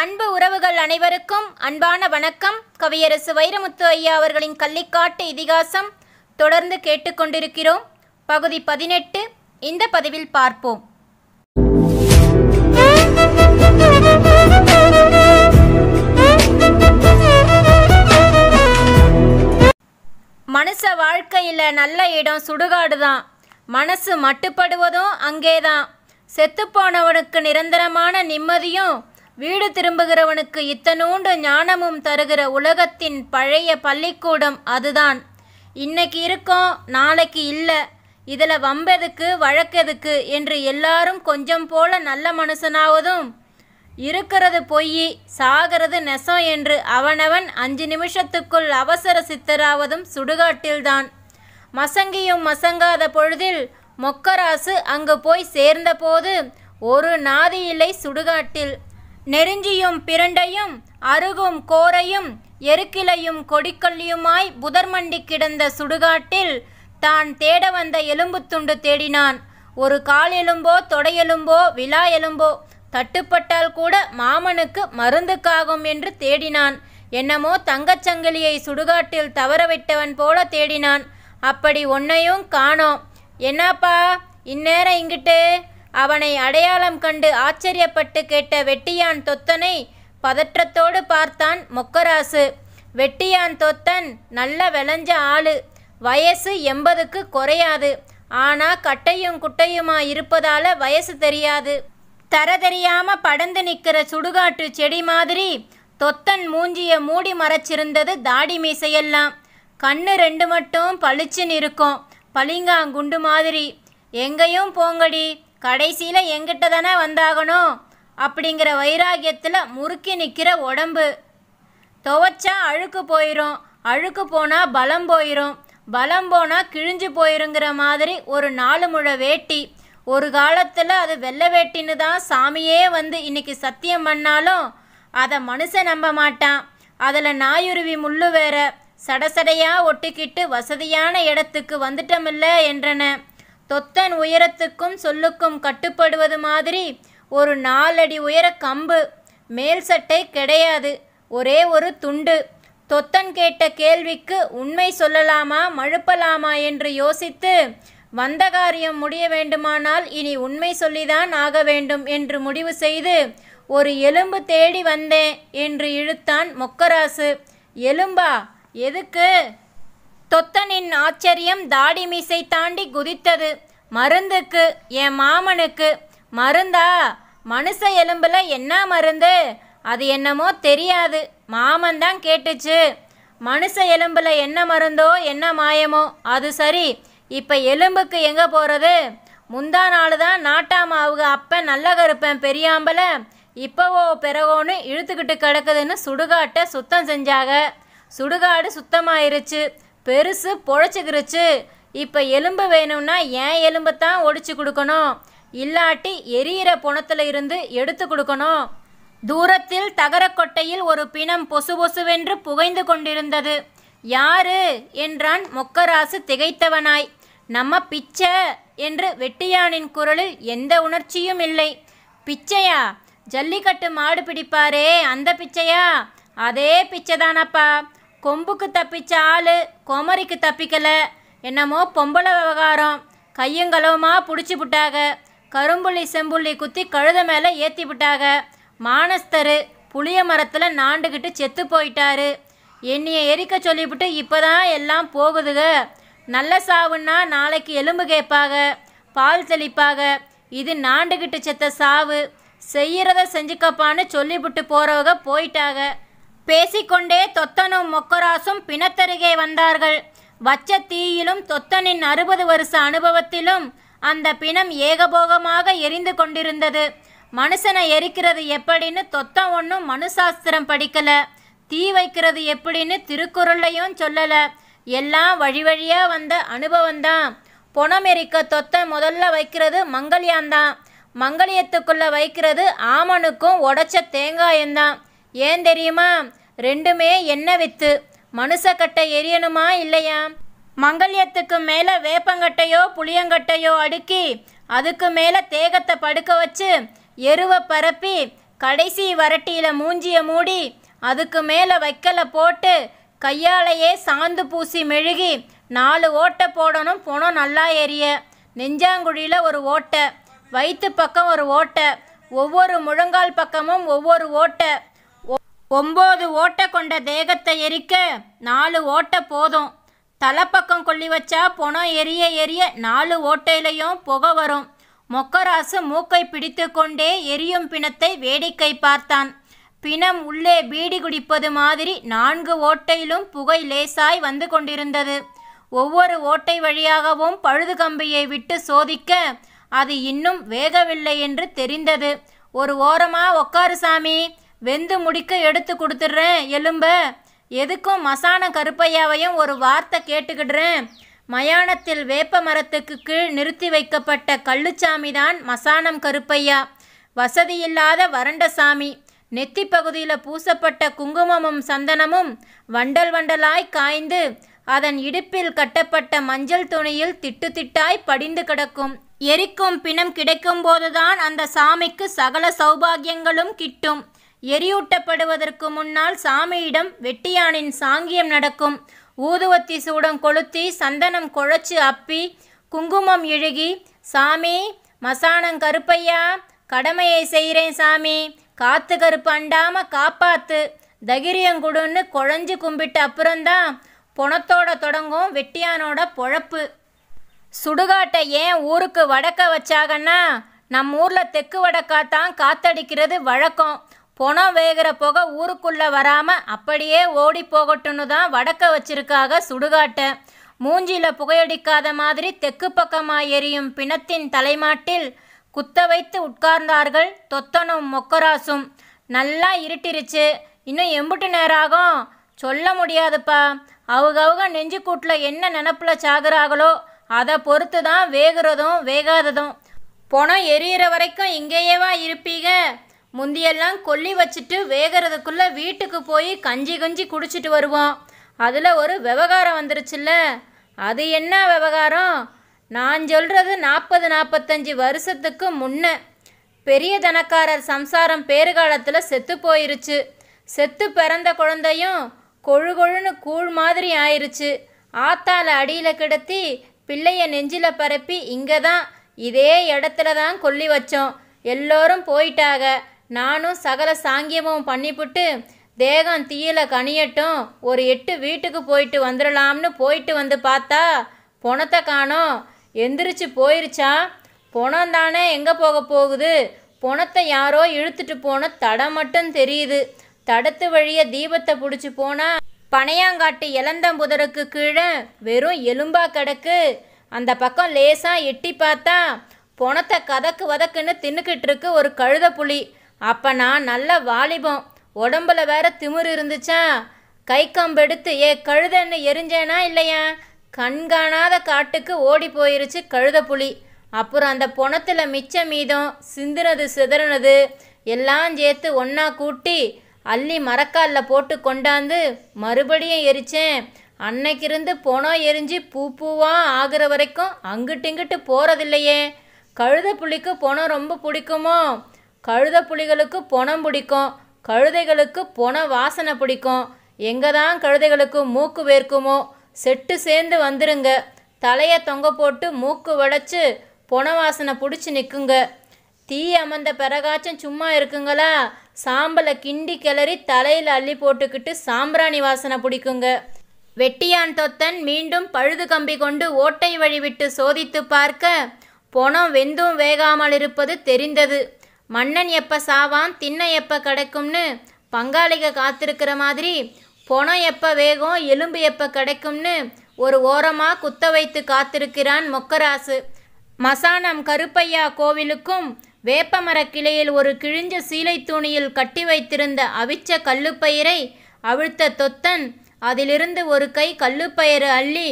அன்பு உறவுகள் அனைவருக்கும் அன்பான வணக்கம் கவியரசு வைரமுத்து ஐயா அவர்களின் கள்ளிக்காட்டு இதிகாசம் தொடர்ந்து கேட்டுக்கொண்டிருக்கிறோம் பகுதி பதினெட்டு இந்த பதிவில் பார்ப்போம் மனுஷ வாழ்க்கையில் நல்ல இடம் சுடுகாடு தான் மனசு மட்டுப்படுவதும் அங்கேதான் செத்துப்போனவனுக்கு நிரந்தரமான நிம்மதியும் வீடு திரும்புகிறவனுக்கு இத்தனூண்டு ஞானமும் தருகிற உலகத்தின் பழைய பள்ளிக்கூடம் அதுதான் இன்னைக்கு இருக்கோம் நாளைக்கு இல்லை இதில் வம்பெதுக்கு வழக்கெதுக்கு என்று எல்லாரும் கொஞ்சம் போல நல்ல மனுஷனாவதும் இருக்கிறது பொய் சாகிறது நெசம் என்று அவனவன் அஞ்சு நிமிஷத்துக்குள் அவசர சித்தராவதும் சுடுகாட்டில்தான் மசங்கியும் மசங்காத பொழுதில் மொக்கராசு அங்கு போய் சேர்ந்தபோது ஒரு நாதியில்லை சுடுகாட்டில் நெருஞ்சியும் பிரண்டையும் அருகும் கோரையும் எருக்கிலையும் கொடிக்கல்லியுமாய் புதர்மண்டி கிடந்த சுடுகாட்டில் தான் தேட வந்த எலும்பு துண்டு தேடினான் ஒரு கால் எலும்போ தொடையெலும்போ விழா எலும்போ தட்டுப்பட்டால் கூட மாமனுக்கு மருந்துக்காகும் என்று தேடினான் என்னமோ தங்கச்சங்கிலியை சுடுகாட்டில் தவறவிட்டவன் போல தேடினான் அப்படி ஒன்னையும் காணோம் என்னப்பா இந்நேரம் இங்கிட்டு அவனை அடையாளம் கண்டு ஆச்சரியப்பட்டு கேட்ட வெட்டியான் தொத்தனை பதற்றத்தோடு பார்த்தான் மொக்கராசு வெட்டியான் தொத்தன் நல்ல விளைஞ்ச ஆளு வயசு எண்பதுக்கு குறையாது ஆனா கட்டையும் குட்டையுமா இருப்பதால வயசு தெரியாது தர தெரியாம படந்து நிற்கிற சுடுகாட்டு செடி மாதிரி தொத்தன் மூஞ்சிய மூடி மறைச்சிருந்தது தாடி மீசையெல்லாம் கண்ணு ரெண்டு மட்டும் பளிச்சுன்னு இருக்கும் பளிங்காங்குண்டு மாதிரி எங்கேயும் போங்கடி கடைசியில் எங்கிட்ட தானே வந்தாகணும் அப்படிங்கிற வைராகியத்தில் முறுக்கி நிற்கிற உடம்பு துவைச்சா அழுக்கு போயிடும் அழுக்கு போனால் பலம் போயிடும் பலம் போனால் கிழிஞ்சு போயிருங்கிற மாதிரி ஒரு நாலு முழ வேட்டி ஒரு காலத்தில் அது வெள்ளை வேட்டின்னு தான் சாமியே வந்து இன்னைக்கு சத்தியம் பண்ணாலும் அதை மனுஷன் நம்ப மாட்டான் அதில் நாயுருவி முள்ளு வேற சடசடையாக ஒட்டிக்கிட்டு வசதியான இடத்துக்கு வந்துட்டமில்ல என்றன தொத்தன் உயரத்துக்கும் சொல்லுக்கும் கட்டுப்படுவது மாதிரி ஒரு நாலடி உயர கம்பு மேல் சட்டை கிடையாது ஒரே ஒரு துண்டு தொத்தன் கேட்ட கேள்விக்கு உண்மை சொல்லலாமா மழுப்பலாமா என்று யோசித்து வந்த காரியம் முடிய வேண்டுமானால் இனி உண்மை சொல்லிதான் ஆக வேண்டும் என்று முடிவு செய்து ஒரு எலும்பு தேடி வந்தேன் என்று இழுத்தான் மொக்கராசு எலும்பா எதுக்கு தொத்தனின் ஆச்சரியம் தாடி மீசை தாண்டி குதித்தது மருந்துக்கு என் மாமனுக்கு மருந்தா மனுஷ எலும்பில் என்ன மருந்து அது என்னமோ தெரியாது மாமன் தான் கேட்டுச்சு மனுஷ எலும்பில் என்ன மருந்தோ என்ன மாயமோ அது சரி இப்போ எலும்புக்கு எங்கே போகிறது முந்தா நாள் தான் நாட்டாமாவுக அப்போ நல்ல கருப்பேன் பெரியாம்பல இப்போவோ பிறகோன்னு இழுத்துக்கிட்டு கிடக்குதுன்னு சுடுகாட்டை சுத்தம் செஞ்சாக சுடுகாடு சுத்தமாயிருச்சு பெருசு பொழைச்சிக்கிருச்சு இப்போ எலும்பு வேணும்னா ஏன் எலும்பை தான் ஒடிச்சு கொடுக்கணும் இல்லாட்டி எரியிற புணத்தில் இருந்து எடுத்து கொடுக்கணும் தூரத்தில் தகரக்கொட்டையில் ஒரு பிணம் பொசு பொசுவென்று புகைந்து கொண்டிருந்தது யாரு என்றான் மொக்கராசு திகைத்தவனாய் நம்ம பிச்சை என்று வெட்டியானின் குரலில் எந்த உணர்ச்சியும் இல்லை பிச்சையா ஜல்லிக்கட்டு மாடு பிடிப்பாரே அந்த பிச்சையா அதே பிச்சைதானப்பா கொம்புக்கு தப்பிச்ச ஆள் குமரிக்கு தப்பிக்கலை என்னமோ பொம்பளை விவகாரம் கையங்களவுமா பிடிச்சி விட்டாக கரும்புள்ளி செம்புள்ளி குத்தி கழுத மேலே ஏற்றி விட்டாக மானஸ்தரு புளிய மரத்தில் நாண்டுக்கிட்டு செத்து போயிட்டாரு என்னையை எரிக்க சொல்லிவிட்டு இப்போ தான் எல்லாம் போகுதுக நல்ல சாவுன்னா நாளைக்கு எலும்பு கேட்பாக பால் தெளிப்பாக இது நாண்டுக்கிட்டு செத்த சாவு செய்கிறத செஞ்சுக்கப்பான்னு சொல்லிவிட்டு போகிறவங்க போயிட்டாங்க பேசிக்கொண்டே தொத்தனும் மொக்கராசும் பிணத்தருகே வந்தார்கள் வச்ச தீயிலும் தொத்தனின் அறுபது வருஷ அனுபவத்திலும் அந்த பிணம் ஏகபோகமாக எரிந்து கொண்டிருந்தது மனுஷனை எரிக்கிறது எப்படின்னு தொத்தம் ஒன்றும் மனுசாஸ்திரம் படிக்கல தீ வைக்கிறது எப்படின்னு திருக்குறளையும் சொல்லலை எல்லாம் வழி வழியாக வந்த அனுபவம்தான் பொணமெரிக்க தொத்த முதல்ல வைக்கிறது மங்கள்யாந்தான் மங்கள்யத்துக்குள்ளே வைக்கிறது ஆமனுக்கும் உடச்ச தேங்காயந்தான் ஏன் தெரியுமா ரெண்டுமே என்ன வித்து மனுஷக்கட்டை எரியணுமா இல்லையா மங்கல்யத்துக்கு மேலே வேப்பங்கட்டையோ புளியங்கட்டையோ அடுக்கி அதுக்கு மேலே தேகத்தை படுக்க வச்சு எருவை பரப்பி கடைசி வரட்டியில் மூஞ்சியை மூடி அதுக்கு மேலே வைக்கலை போட்டு கையாலேயே சாந்து பூசி மெழுகி நாலு ஓட்டை போடணும் போனோம் நல்லா எரிய நெஞ்சாங்குழியில் ஒரு ஓட்டை வயிற்று பக்கம் ஒரு ஓட்டை ஒவ்வொரு முழங்கால் பக்கமும் ஒவ்வொரு ஓட்டை ஒம்பது ஓட்டை கொண்ட தேகத்தை எரிக்க நாலு ஓட்டை போதும் தலைப்பக்கம் கொள்ளி வச்சா புணம் எரிய எரிய நாலு ஓட்டையிலையும் புகை வரும் மொக்கராசு மூக்கை பிடித்து கொண்டே எரியும் பிணத்தை வேடிக்கை பார்த்தான் பிணம் உள்ளே பீடி குடிப்பது மாதிரி நான்கு ஓட்டையிலும் புகை லேசாய் வந்து கொண்டிருந்தது ஒவ்வொரு ஓட்டை வழியாகவும் பழுது கம்பியை விட்டு சோதிக்க அது இன்னும் வேகவில்லை என்று தெரிந்தது ஒரு ஓரமா உக்காரு சாமி வெந்து முடிக்க எடுத்து கொடுத்துட்றேன் எலும்ப எதுக்கும் மசான கருப்பையாவையும் ஒரு வார்த்தை கேட்டுக்கிடுறேன் மயானத்தில் வேப்ப மரத்துக்கு கீழ் நிறுத்தி வைக்கப்பட்ட கள்ளுச்சாமி தான் மசானம் கருப்பையா வசதியில்லாத வறண்ட சாமி நெத்தி பகுதியில் பூசப்பட்ட குங்குமமும் சந்தனமும் வண்டல் வண்டலாய் காய்ந்து அதன் இடுப்பில் கட்டப்பட்ட மஞ்சள் துணியில் திட்டு திட்டாய் படிந்து கிடக்கும் எரிக்கும் பிணம் கிடைக்கும் போதுதான் அந்த சாமிக்கு சகல சௌபாகியங்களும் கிட்டும் எரியூட்டப்படுவதற்கு முன்னால் சாமியிடம் வெட்டியானின் சாங்கியம் நடக்கும் ஊதுவத்தி சூடம் கொளுத்தி சந்தனம் குழச்சு அப்பி குங்குமம் இழுகி சாமி மசானம் கருப்பையா கடமையை செய்கிறேன் சாமி காத்து கருப்பு அண்டாம காப்பாத்து தகிரியங்குடுன்னு குழஞ்சு கும்பிட்டு அப்புறம்தான் புணத்தோட தொடங்கும் வெட்டியானோட பொழப்பு சுடுகாட்டை ஏன் ஊருக்கு வடக்க வச்சாங்கன்னா நம்ம ஊரில் தெற்கு வடக்காத்தான் காத்தடிக்கிறது வழக்கம் புணம் வேகிற புகை ஊருக்குள்ளே வராமல் அப்படியே ஓடி போகட்டும்னு தான் வடக்க வச்சிருக்காக சுடுகாட்டை மூஞ்சியில் புகையடிக்காத மாதிரி தெக்கு பக்கமாக எரியும் பிணத்தின் தலைமாட்டில் குத்த வைத்து உட்கார்ந்தார்கள் தொத்தனும் மொக்கராசும் நல்லா இருட்டிருச்சு இன்னும் எம்புட்டு நேராகும் சொல்ல முடியாதுப்பா நெஞ்சு நெஞ்சுக்கூட்டில் என்ன நினப்பில் சாகுறாங்களோ அதை பொறுத்து தான் வேகிறதும் வேகாததும் பணம் எரியிற வரைக்கும் இங்கேயேவா இருப்பீங்க முந்தியெல்லாம் கொல்லி வச்சுட்டு வேகிறதுக்குள்ள வீட்டுக்கு போய் கஞ்சி கஞ்சி குடிச்சிட்டு வருவோம் அதில் ஒரு விவகாரம் வந்துருச்சுல்ல அது என்ன விவகாரம் நான் சொல்கிறது நாற்பது நாற்பத்தஞ்சு வருஷத்துக்கு முன்ன பெரிய தனக்காரர் சம்சாரம் பேறுகாலத்தில் செத்து போயிருச்சு செத்து பிறந்த குழந்தையும் கொழு கொழுன்னு கூழ் மாதிரி ஆயிருச்சு ஆத்தால அடியில் கிடத்தி பிள்ளைய நெஞ்சில் பரப்பி இங்கே தான் இதே இடத்துல தான் கொல்லி வச்சோம் எல்லோரும் போயிட்டாக நானும் சகல சாங்கியமும் பண்ணிப்புட்டு தேகம் தீயில கனியட்டும் ஒரு எட்டு வீட்டுக்கு போயிட்டு வந்துடலாம்னு போயிட்டு வந்து பார்த்தா புணத்தை காணோம் எந்திரிச்சு போயிருச்சா புணம் தானே எங்கே போக போகுது புணத்தை யாரோ இழுத்துட்டு போன தடம் மட்டும் தெரியுது தடத்து வழிய தீபத்தை பிடிச்சி போனா பனையாங்காட்டு இளந்தம்புதருக்கு கீழே வெறும் எலும்பா கிடக்கு அந்த பக்கம் லேசாக எட்டி பார்த்தா புணத்தை கதக்கு வதக்குன்னு தின்னுக்கிட்டு இருக்கு ஒரு கழுத புலி அப்போ நான் நல்ல வாலிபம் உடம்புல வேற திமிர் இருந்துச்சா கை கம்பெடுத்து ஏ கழுதன்னு எரிஞ்சேனா இல்லையா கண்காணாத காட்டுக்கு ஓடி போயிருச்சு கழுத புலி அப்புறம் அந்த புணத்தில் மிச்ச மீதம் சிந்துனது சிதறினது எல்லாம் சேர்த்து ஒன்றா கூட்டி அள்ளி மரக்காலில் போட்டு கொண்டாந்து மறுபடியும் எரித்தேன் அன்னைக்கிருந்து பொணம் எரிஞ்சு பூ பூவாக ஆகிற வரைக்கும் அங்கிட்டு இங்கிட்டு போகிறதில்லையே கழுத புளிக்கு பொணம் ரொம்ப பிடிக்குமோ கழுத புலிகளுக்கு பொணம் பிடிக்கும் கழுதைகளுக்கு பொண வாசனை பிடிக்கும் எங்கே தான் கழுதைகளுக்கு மூக்கு வேர்க்குமோ செட்டு சேர்ந்து வந்துருங்க தலையை தொங்க போட்டு மூக்கு வளைச்சு பொண வாசனை பிடிச்சி நிற்குங்க தீ அமர்ந்த பிறகாச்சம் சும்மா இருக்குங்களா சாம்பலை கிண்டி கிளறி தலையில் அள்ளி போட்டுக்கிட்டு சாம்பிராணி வாசனை பிடிக்குங்க வெட்டியான் தொத்தன் மீண்டும் பழுது கம்பி கொண்டு ஓட்டை வழிவிட்டு சோதித்து பார்க்க பொணம் வெந்தும் வேகாமல் இருப்பது தெரிந்தது மன்னன் எப்போ சாவான் தின்ன எப்போ கிடைக்கும்னு பங்காளிக காத்திருக்கிற மாதிரி பொணம் எப்போ வேகம் எலும்பு எப்போ கிடைக்கும்னு ஒரு ஓரமாக குத்த வைத்து காத்திருக்கிறான் மொக்கராசு மசானம் கருப்பையா கோவிலுக்கும் வேப்பமர கிளையில் ஒரு கிழிஞ்ச சீலை தூணியில் கட்டி வைத்திருந்த அவிச்ச கல்லுப்பயிரை அவிழ்த்த தொத்தன் அதிலிருந்து ஒரு கை கல்லுப்பயிறு அள்ளி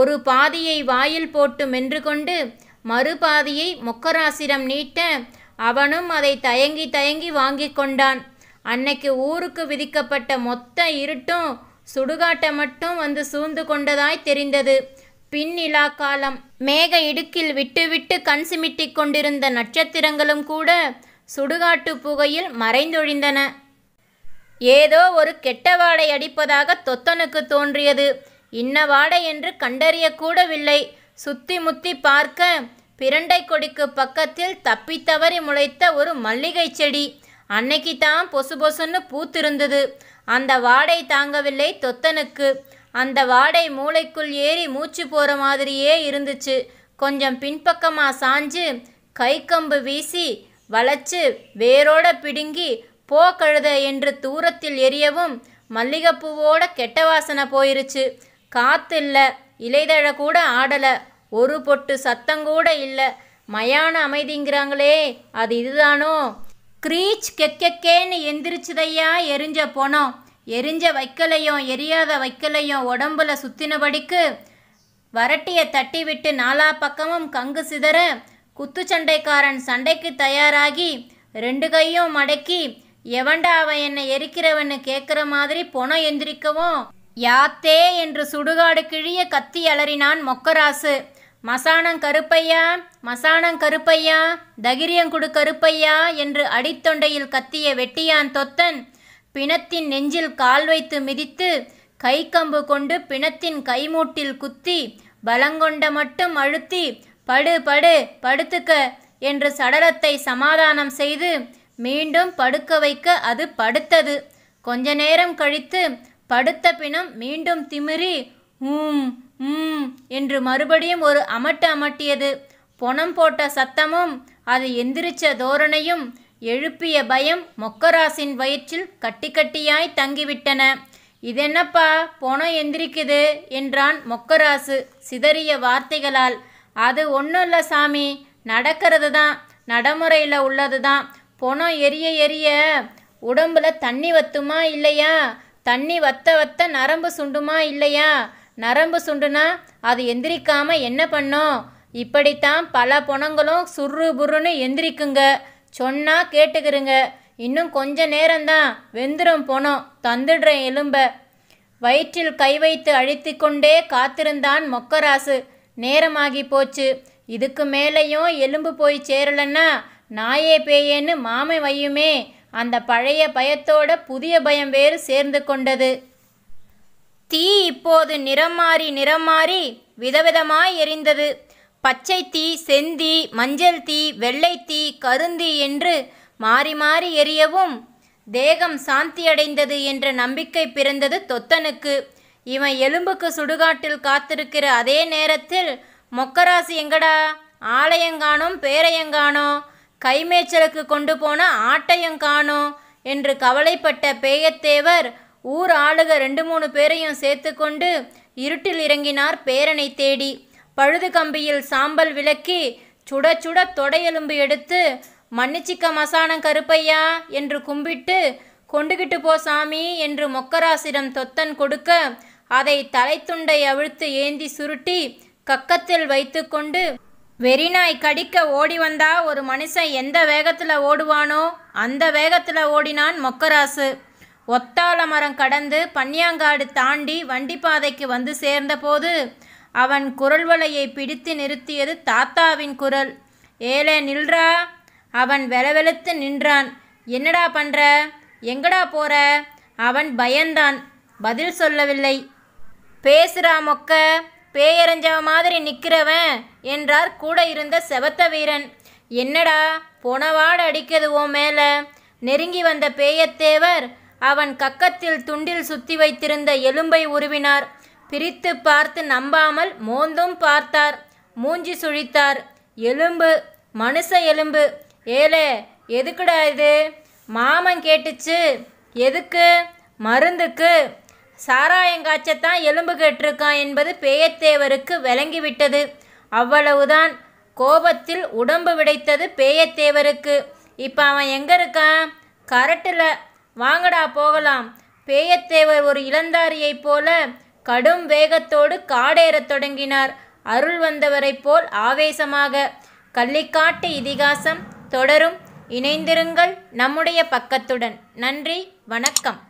ஒரு பாதியை வாயில் போட்டு மென்று கொண்டு மறுபாதியை மொக்கராசிரம் நீட்ட அவனும் அதை தயங்கி தயங்கி வாங்கி கொண்டான் அன்னைக்கு ஊருக்கு விதிக்கப்பட்ட மொத்த இருட்டும் சுடுகாட்டை மட்டும் வந்து சூழ்ந்து கொண்டதாய் தெரிந்தது பின்னிலா காலம் மேக இடுக்கில் விட்டு விட்டு கண் சிமிட்டி கொண்டிருந்த நட்சத்திரங்களும் கூட சுடுகாட்டு புகையில் மறைந்தொழிந்தன ஏதோ ஒரு கெட்ட வாடை அடிப்பதாக தொத்தனுக்கு தோன்றியது இன்ன வாடை என்று கண்டறியக்கூடவில்லை சுத்தி முத்தி பார்க்க பிரண்டை கொடிக்கு பக்கத்தில் தப்பி தவறி முளைத்த ஒரு மல்லிகை செடி அன்னைக்கு தான் பொசு பொசுன்னு பூத்திருந்தது அந்த வாடை தாங்கவில்லை தொத்தனுக்கு அந்த வாடை மூளைக்குள் ஏறி மூச்சு போகிற மாதிரியே இருந்துச்சு கொஞ்சம் பின்பக்கமாக சாஞ்சு கை கம்பு வீசி வளைச்சு வேரோட பிடுங்கி போ கழுத என்று தூரத்தில் எரியவும் மல்லிகைப்பூவோட கெட்ட வாசனை போயிருச்சு காத்து இல்லை இலைதழ கூட ஆடலை ஒரு பொட்டு சத்தங்கூட இல்லை மயான அமைதிங்கிறாங்களே அது இதுதானோ க்ரீச் கெக்கெக்கேன்னு எந்திரிச்சதையா எரிஞ்ச போனோம் எரிஞ்ச வைக்கலையும் எரியாத வைக்கலையும் உடம்புல சுத்தினபடிக்கு வரட்டியை தட்டி விட்டு நாலா பக்கமும் கங்கு சிதற குத்துச்சண்டைக்காரன் சண்டைக்கு தயாராகி ரெண்டு கையும் மடக்கி எவன்டா அவன் என்னை எரிக்கிறவன்னு கேட்குற மாதிரி பொணம் எந்திரிக்கவும் யாத்தே என்று சுடுகாடு கிழிய கத்தி அலறினான் மொக்கராசு மசானம் கருப்பையா மசானம் கருப்பையா தகிரியங்குடு கருப்பையா என்று அடித்தொண்டையில் கத்திய வெட்டியான் தொத்தன் பிணத்தின் நெஞ்சில் கால் வைத்து மிதித்து கை கம்பு கொண்டு பிணத்தின் கைமூட்டில் குத்தி பலங்கொண்ட மட்டும் அழுத்தி படு படு படுத்துக்க என்று சடலத்தை சமாதானம் செய்து மீண்டும் படுக்க வைக்க அது படுத்தது கொஞ்ச நேரம் கழித்து படுத்த பிணம் மீண்டும் திமிரி ஊம் என்று மறுபடியும் ஒரு அமட்டு அமட்டியது பொணம் போட்ட சத்தமும் அது எந்திரிச்ச தோரணையும் எழுப்பிய பயம் மொக்கராசின் வயிற்றில் கட்டி கட்டியாய் தங்கிவிட்டன இதென்னப்பா பொணம் எந்திரிக்குது என்றான் மொக்கராசு சிதறிய வார்த்தைகளால் அது ஒன்றும் இல்லை சாமி நடக்கிறது தான் நடைமுறையில் உள்ளது தான் பொணம் எரிய எரிய உடம்புல தண்ணி வத்துமா இல்லையா தண்ணி வத்த வத்த நரம்பு சுண்டுமா இல்லையா நரம்பு சுண்டுனா அது எந்திரிக்காமல் என்ன பண்ணும் இப்படித்தான் பல புணங்களும் சுர்ரு புருன்னு எந்திரிக்குங்க சொன்னால் கேட்டுக்கிறங்க இன்னும் கொஞ்ச நேரம்தான் வெந்துடும் போனோம் தந்துடுறேன் எலும்ப வயிற்றில் கை வைத்து அழித்து கொண்டே காத்திருந்தான் மொக்கராசு நேரமாகி போச்சு இதுக்கு மேலேயும் எலும்பு போய் சேரலன்னா நாயே பேயேன்னு மாமை வையுமே அந்த பழைய பயத்தோட புதிய பயம் வேறு சேர்ந்து கொண்டது தீ இப்போது நிறம் மாறி நிறம் மாறி விதவிதமாய் எரிந்தது பச்சை தீ செந்தி மஞ்சள் தீ வெள்ளை தீ கருந்தி என்று மாறி மாறி எரியவும் தேகம் சாந்தியடைந்தது என்ற நம்பிக்கை பிறந்தது தொத்தனுக்கு இவன் எலும்புக்கு சுடுகாட்டில் காத்திருக்கிற அதே நேரத்தில் மொக்கராசி எங்கடா ஆலயங்கானோம் பேரையங்கானோ கைமேய்ச்சலுக்கு கொண்டு போன ஆட்டையங்கானோ என்று கவலைப்பட்ட பேயத்தேவர் ஊர் ஆளுக ரெண்டு மூணு பேரையும் சேர்த்து கொண்டு இருட்டில் இறங்கினார் பேரனை தேடி பழுது கம்பியில் சாம்பல் விளக்கி சுட சுட தொடையெலும்பு எடுத்து மன்னிச்சிக்க மசானம் கருப்பையா என்று கும்பிட்டு கொண்டுகிட்டு போ சாமி என்று மொக்கராசிடம் தொத்தன் கொடுக்க அதை தலைத்துண்டை அவிழ்த்து ஏந்தி சுருட்டி கக்கத்தில் வைத்துக்கொண்டு வெறிநாய் கடிக்க ஓடி வந்தா ஒரு மனுஷன் எந்த வேகத்தில் ஓடுவானோ அந்த வேகத்தில் ஓடினான் மொக்கராசு ஒத்தாள மரம் கடந்து பன்னியாங்காடு தாண்டி வண்டிப்பாதைக்கு வந்து சேர்ந்தபோது அவன் குரல்வலையை பிடித்து நிறுத்தியது தாத்தாவின் குரல் ஏலே நில்றா அவன் வெலவெலுத்து நின்றான் என்னடா பண்ணுற எங்கடா போற அவன் பயந்தான் பதில் சொல்லவில்லை பேசுறா மொக்க பேயறிஞ்சவ மாதிரி நிற்கிறவன் என்றார் கூட இருந்த செவத்த வீரன் என்னடா போனவாடு அடிக்கிறது ஓ மேலே நெருங்கி வந்த பேயத்தேவர் அவன் கக்கத்தில் துண்டில் சுத்தி வைத்திருந்த எலும்பை உருவினார் பிரித்து பார்த்து நம்பாமல் மோந்தும் பார்த்தார் மூஞ்சி சுழித்தார் எலும்பு மனுஷ எலும்பு ஏலே எதுக்குடா இது மாமன் கேட்டுச்சு எதுக்கு மருந்துக்கு சாராயங்காச்சத்தான் எலும்பு கேட்டிருக்கான் என்பது பேயத்தேவருக்கு விளங்கிவிட்டது அவ்வளவுதான் கோபத்தில் உடம்பு விடைத்தது பேயத்தேவருக்கு இப்போ அவன் எங்கே இருக்கான் கரட்டில் வாங்கடா போகலாம் பேயத்தேவர் ஒரு இளந்தாரியைப் போல கடும் வேகத்தோடு காடேறத் தொடங்கினார் அருள் வந்தவரைப் போல் ஆவேசமாக கள்ளிக்காட்டு இதிகாசம் தொடரும் இணைந்திருங்கள் நம்முடைய பக்கத்துடன் நன்றி வணக்கம்